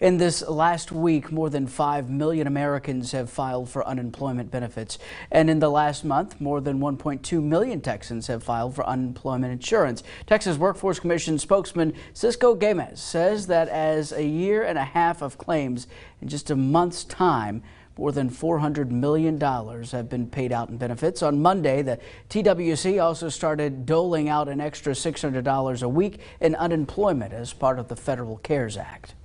In this last week, more than 5 million Americans have filed for unemployment benefits. And in the last month, more than 1.2 million Texans have filed for unemployment insurance. Texas Workforce Commission spokesman Cisco Gomez says that as a year and a half of claims in just a month's time, more than $400 million have been paid out in benefits. On Monday, the TWC also started doling out an extra $600 a week in unemployment as part of the Federal CARES Act.